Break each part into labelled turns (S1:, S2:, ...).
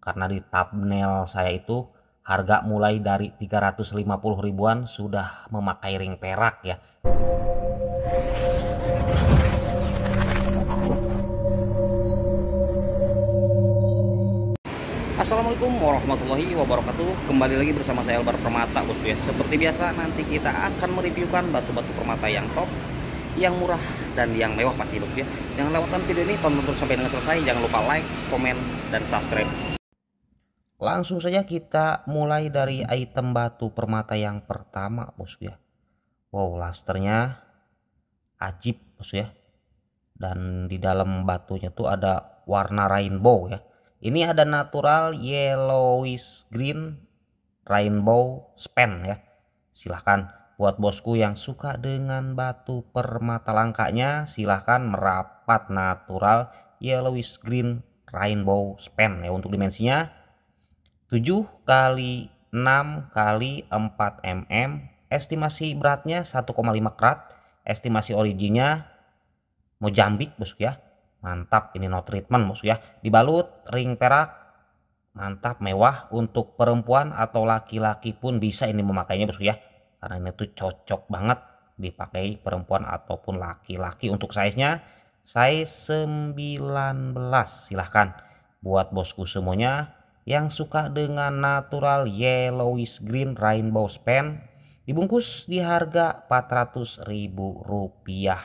S1: karena di thumbnail saya itu harga mulai dari 350 ribuan sudah memakai ring perak ya. Assalamualaikum warahmatullahi wabarakatuh Kembali lagi bersama saya Albar Permata bosku ya Seperti biasa nanti kita akan mereviewkan batu-batu permata yang top yang murah dan yang mewah pasti bosku ya jangan lewatkan video ini tonton terus sampai dengan selesai jangan lupa like, komen, dan subscribe Langsung saja kita mulai dari item batu permata yang pertama bosku ya. Wow lasternya ajib bosku ya. Dan di dalam batunya tuh ada warna rainbow ya. Ini ada natural yellowish green rainbow span ya. Silahkan buat bosku yang suka dengan batu permata langkanya silahkan merapat natural yellowish green rainbow span ya untuk dimensinya 7 kali 6 kali 4 mm, estimasi beratnya 1,5 krat, estimasi originya Mojambik bosku ya. Mantap ini no treatment bosku ya. Dibalut ring perak mantap mewah untuk perempuan atau laki-laki pun bisa ini memakainya bosku ya. Karena ini tuh cocok banget dipakai perempuan ataupun laki-laki untuk size-nya size 19 silahkan buat bosku semuanya yang suka dengan natural yellowish green rainbow span dibungkus di harga 400 ribu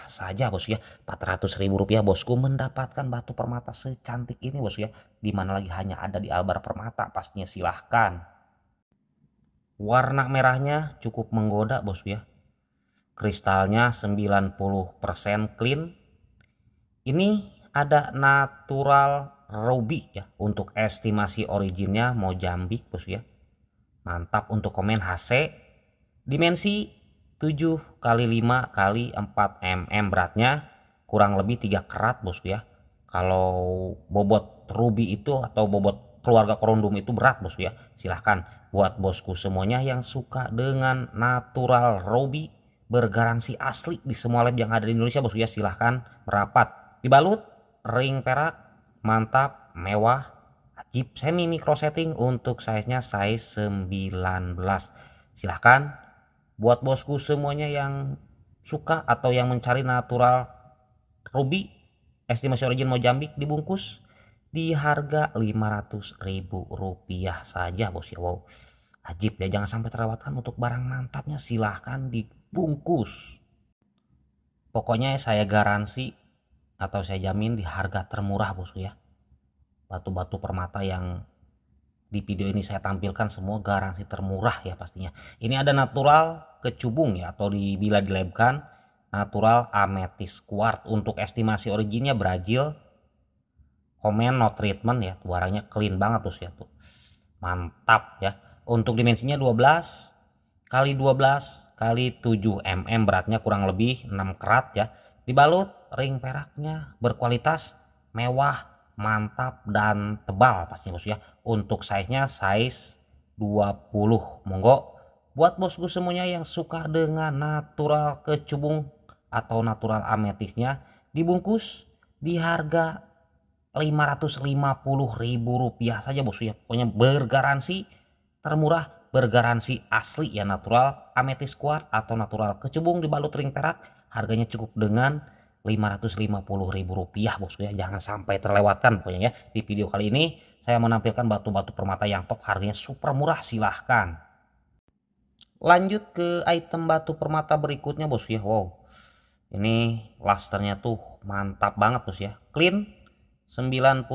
S1: saja bosku ya 400 ribu bosku mendapatkan batu permata secantik ini bosku ya dimana lagi hanya ada di Albar Permata pastinya silahkan warna merahnya cukup menggoda bosku ya kristalnya 90% clean ini ada natural ruby ya untuk estimasi originnya mau jambik bos ya. Mantap untuk komen HC. Dimensi 7 kali 5 kali 4 mm beratnya kurang lebih 3 kerat bos ya. Kalau bobot Ruby itu atau bobot keluarga korundum itu berat bos ya. Silahkan buat bosku semuanya yang suka dengan natural ruby bergaransi asli di semua lab yang ada di Indonesia bos ya silahkan merapat. Dibalut ring perak, mantap, mewah, ajib semi micro setting untuk size-nya size 19. Silahkan buat bosku semuanya yang suka atau yang mencari natural ruby estimasi origin Mojambik dibungkus di harga ribu rupiah saja bos ya wow ajib ya jangan sampai terlewatkan untuk barang mantapnya silahkan dibungkus pokoknya saya garansi atau saya jamin di harga termurah bosku ya batu-batu permata yang di video ini saya tampilkan semua garansi termurah ya pastinya ini ada natural kecubung ya atau di, bila dilebkan natural ametis kuart untuk estimasi originnya Brazil komen no treatment ya warnanya clean banget tuh ya tuh mantap ya untuk dimensinya 12 kali 12 kali 7 mm beratnya kurang lebih 6 kerat ya dibalut ring peraknya berkualitas, mewah, mantap dan tebal pasti bos ya. Untuk size-nya size 20. Monggo buat bosku semuanya yang suka dengan natural kecubung atau natural ametisnya dibungkus di harga Rp550.000 rupiah saja bosku ya. Pokoknya bergaransi termurah bergaransi asli ya natural ametis kuat atau natural kecubung dibalut ring perak harganya cukup dengan Rp550.000 bosku ya. Jangan sampai terlewatkan pokoknya ya. Di video kali ini saya menampilkan batu-batu permata yang top harganya super murah silahkan. Lanjut ke item batu permata berikutnya bosku ya. Wow. Ini lasternya tuh mantap banget bos ya. Clean 99%.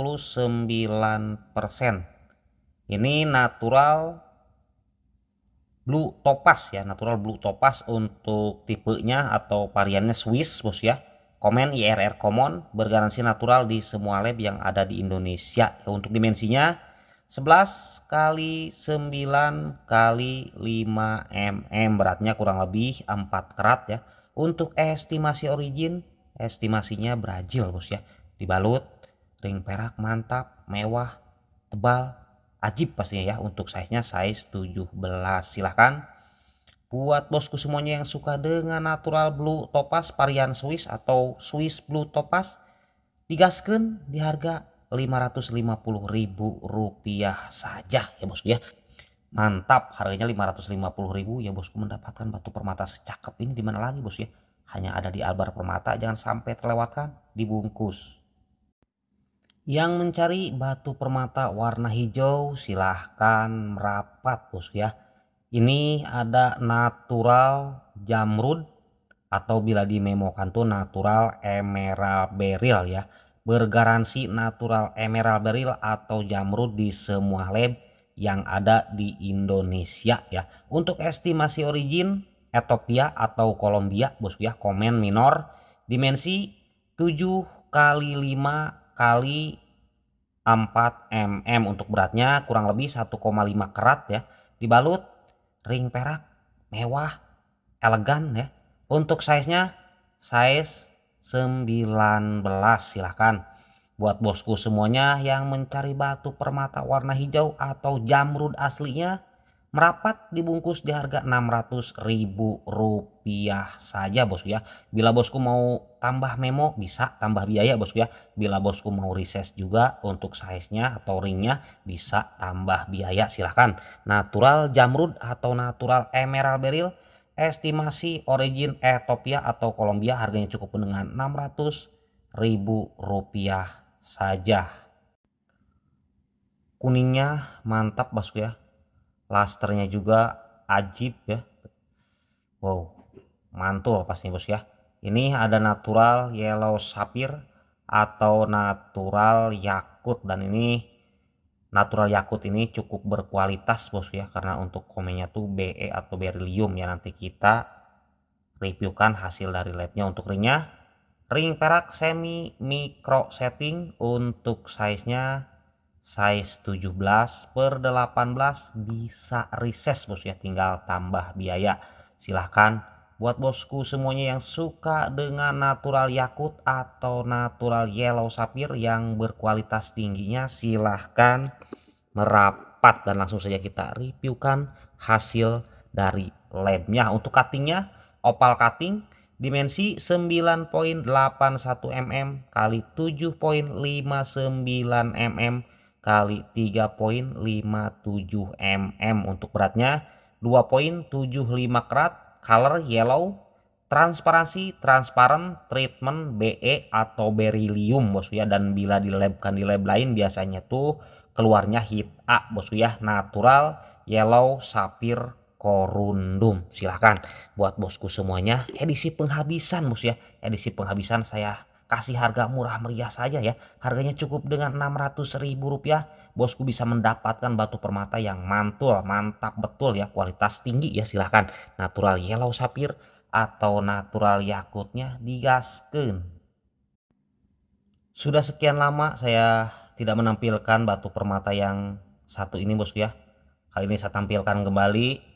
S1: Ini natural blue topaz ya, natural blue topaz untuk tipenya atau variannya Swiss bos ya Komen IRR Common bergaransi natural di semua lab yang ada di Indonesia. Untuk dimensinya 11 kali 9 kali 5 mm beratnya kurang lebih 4 kerat ya. Untuk estimasi origin estimasinya Brazil bos ya. Dibalut ring perak mantap, mewah, tebal, ajib pastinya ya untuk size-nya size 17. Silahkan Buat bosku semuanya yang suka dengan natural blue topaz varian Swiss atau Swiss blue topaz, digaskan di harga Rp550.000 saja ya bosku ya. Mantap harganya Rp550.000 ya bosku mendapatkan batu permata secakep ini di mana lagi bosku ya. Hanya ada di Albar Permata jangan sampai terlewatkan dibungkus. Yang mencari batu permata warna hijau silahkan merapat bosku ya ini ada natural jamrud atau bila di memo natural emerald beril ya. Bergaransi natural emerald beril atau jamrud di semua lab yang ada di Indonesia ya. Untuk estimasi origin Ethiopia atau Kolombia bosku ya komen minor dimensi 7 kali 5 kali 4 mm untuk beratnya kurang lebih 1,5 kerat ya dibalut ring perak, mewah, elegan ya. Untuk size-nya size 19 silahkan. Buat bosku semuanya yang mencari batu permata warna hijau atau jamrud aslinya merapat dibungkus di harga rp ribu rupiah saja bosku ya. Bila bosku mau tambah memo bisa tambah biaya bosku ya. Bila bosku mau reses juga untuk size-nya atau ringnya bisa tambah biaya silahkan. Natural jamrud atau natural emerald beryl estimasi origin Ethiopia atau Kolombia harganya cukup dengan rp ribu rupiah saja. Kuningnya mantap bosku ya lasternya juga ajib ya wow mantul pasti bos ya ini ada natural yellow sapphire atau natural yakut dan ini natural yakut ini cukup berkualitas bos ya karena untuk komennya tuh BE atau beryllium ya nanti kita reviewkan hasil dari labnya untuk ringnya ring perak semi micro setting untuk size nya size 17 per 18 bisa reses bos ya tinggal tambah biaya silahkan buat bosku semuanya yang suka dengan natural yakut atau natural yellow sapir yang berkualitas tingginya silahkan merapat dan langsung saja kita reviewkan hasil dari labnya untuk cuttingnya opal cutting dimensi 9.81 mm kali 7.59 mm kali 3.57 mm untuk beratnya 2.75 kerat color yellow transparansi transparent treatment BE atau beryllium bosku ya dan bila dilebkan di lab lain biasanya tuh keluarnya hit A bosku ya natural yellow sapphire korundum silahkan buat bosku semuanya edisi penghabisan bosku ya edisi penghabisan saya kasih harga murah meriah saja ya. Harganya cukup dengan Rp600.000 bosku bisa mendapatkan batu permata yang mantul, mantap betul ya, kualitas tinggi ya silahkan. Natural yellow sapphire atau natural yakutnya digaskan. Sudah sekian lama saya tidak menampilkan batu permata yang satu ini bosku ya. Kali ini saya tampilkan kembali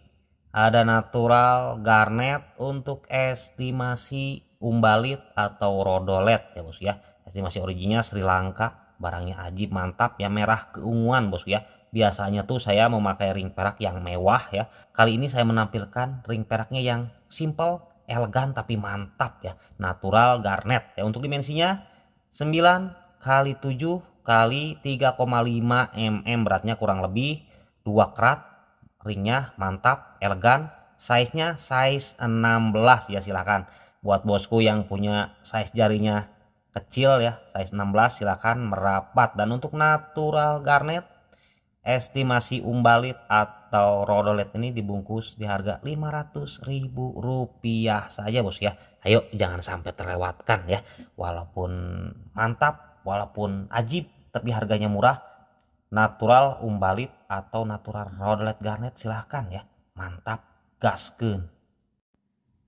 S1: ada natural garnet untuk estimasi umbalit atau rodolet ya bos ya. Estimasi originnya Sri Lanka, barangnya ajib mantap ya merah keunguan bos ya. Biasanya tuh saya memakai ring perak yang mewah ya. Kali ini saya menampilkan ring peraknya yang simple, elegan tapi mantap ya. Natural garnet ya. Untuk dimensinya 9 kali 7 kali 3,5 mm beratnya kurang lebih 2 karat. Ringnya mantap, elegan. Size-nya size 16 ya silakan buat bosku yang punya size jarinya kecil ya size 16 silahkan merapat dan untuk natural garnet estimasi umbalit atau rodolet ini dibungkus di harga rp rupiah saja bos ya. Ayo jangan sampai terlewatkan ya. Walaupun mantap, walaupun ajib tapi harganya murah. Natural umbalit atau natural rodolet garnet silahkan ya. Mantap, gaskun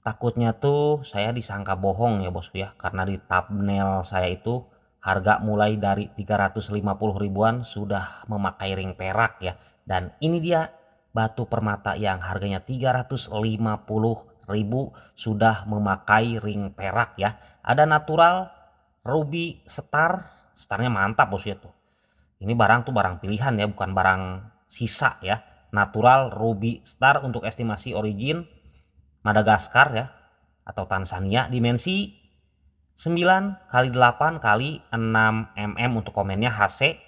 S1: Takutnya tuh saya disangka bohong ya bosku ya karena di thumbnail saya itu harga mulai dari 350 ribuan sudah memakai ring perak ya. Dan ini dia batu permata yang harganya 350 ribu sudah memakai ring perak ya. Ada natural, ruby, star, starnya mantap bosku ya tuh. Ini barang tuh barang pilihan ya bukan barang sisa ya. Natural, ruby, star untuk estimasi origin Madagaskar ya atau Tanzania dimensi 9 kali 8 kali 6 mm untuk komennya HC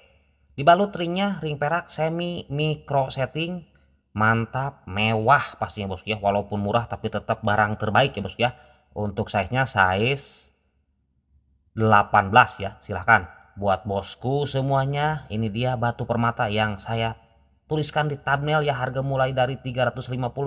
S1: dibalut ringnya ring perak semi micro setting mantap mewah pastinya bosku ya walaupun murah tapi tetap barang terbaik ya bosku ya untuk size nya size 18 ya silahkan buat bosku semuanya ini dia batu permata yang saya tuliskan di thumbnail ya harga mulai dari 350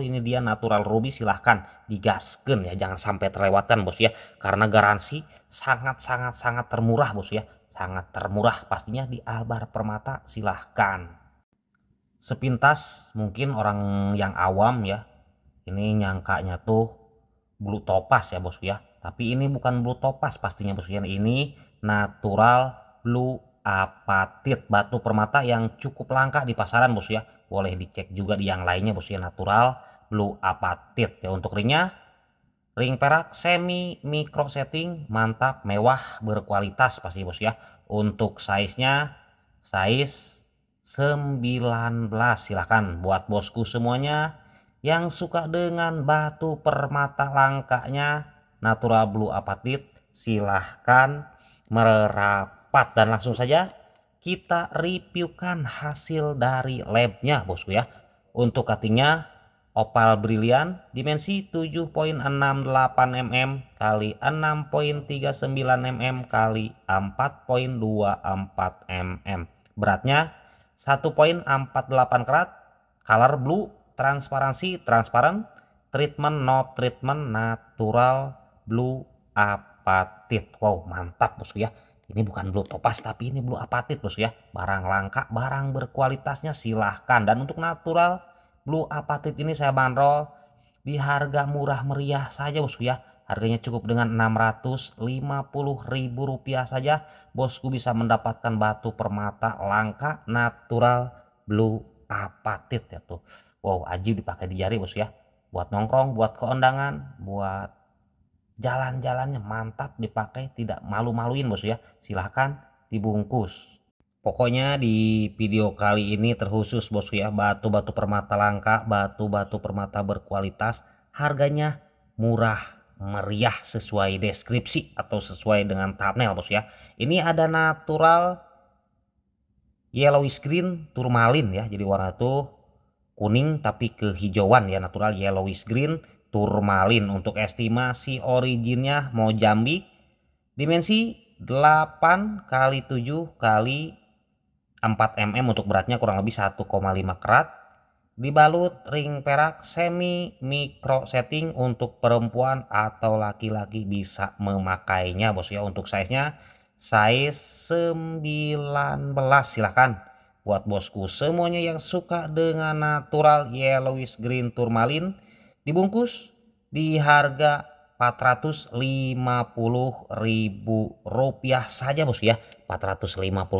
S1: ini dia natural ruby silahkan digaskan ya jangan sampai terlewatkan bos ya karena garansi sangat-sangat-sangat termurah bos ya sangat termurah pastinya di Albar Permata silahkan sepintas mungkin orang yang awam ya ini nyangkanya tuh blue topas ya bos ya tapi ini bukan blue topas pastinya bos ya ini natural blue apatit batu permata yang cukup langka di pasaran bos ya boleh dicek juga di yang lainnya bos ya natural blue apatit ya untuk ringnya ring perak semi micro setting mantap mewah berkualitas pasti bos ya untuk size nya size 19 silahkan buat bosku semuanya yang suka dengan batu permata langkanya natural blue apatit silahkan merapat cepat dan langsung saja kita reviewkan hasil dari labnya bosku ya. Untuk cuttingnya opal brilian dimensi 7.68 mm kali 6.39 mm kali 4.24 mm. Beratnya 1.48 karat, color blue, transparansi transparan, treatment no treatment natural blue apatit. Wow, mantap bosku ya. Ini bukan blue topas tapi ini blue apatit bos ya. Barang langka, barang berkualitasnya silahkan. Dan untuk natural blue apatit ini saya bandrol di harga murah meriah saja bosku ya. Harganya cukup dengan ribu rupiah saja bosku bisa mendapatkan batu permata langka natural blue apatit ya tuh. Wow, ajib dipakai di jari bos ya. Buat nongkrong, buat keondangan, buat jalan-jalannya mantap dipakai tidak malu-maluin bos ya silahkan dibungkus pokoknya di video kali ini terkhusus bos ya batu-batu permata langka batu-batu permata berkualitas harganya murah meriah sesuai deskripsi atau sesuai dengan thumbnail bos ya ini ada natural yellowish green turmalin ya jadi warna tuh kuning tapi kehijauan ya natural yellowish green turmalin untuk estimasi originnya Mojambik. Dimensi 8 kali 7 kali 4 mm untuk beratnya kurang lebih 1,5 karat. Dibalut ring perak semi micro setting untuk perempuan atau laki-laki bisa memakainya bos ya untuk size-nya size 19 silahkan buat bosku semuanya yang suka dengan natural yellowish green turmaline dibungkus di harga rp ribu rupiah saja bos ya rp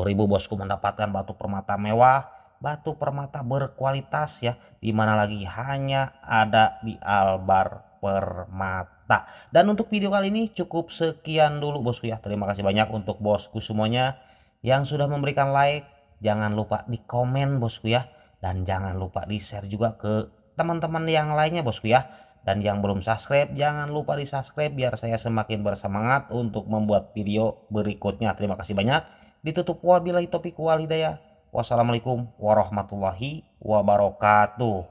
S1: ribu bosku mendapatkan batu permata mewah batu permata berkualitas ya dimana lagi hanya ada di Albar Permata dan untuk video kali ini cukup sekian dulu bosku ya terima kasih banyak untuk bosku semuanya yang sudah memberikan like jangan lupa di komen bosku ya dan jangan lupa di share juga ke teman-teman yang lainnya bosku ya. Dan yang belum subscribe jangan lupa di subscribe biar saya semakin bersemangat untuk membuat video berikutnya. Terima kasih banyak. Ditutup wabillahi topik walidaya. Wassalamualaikum warahmatullahi wabarakatuh.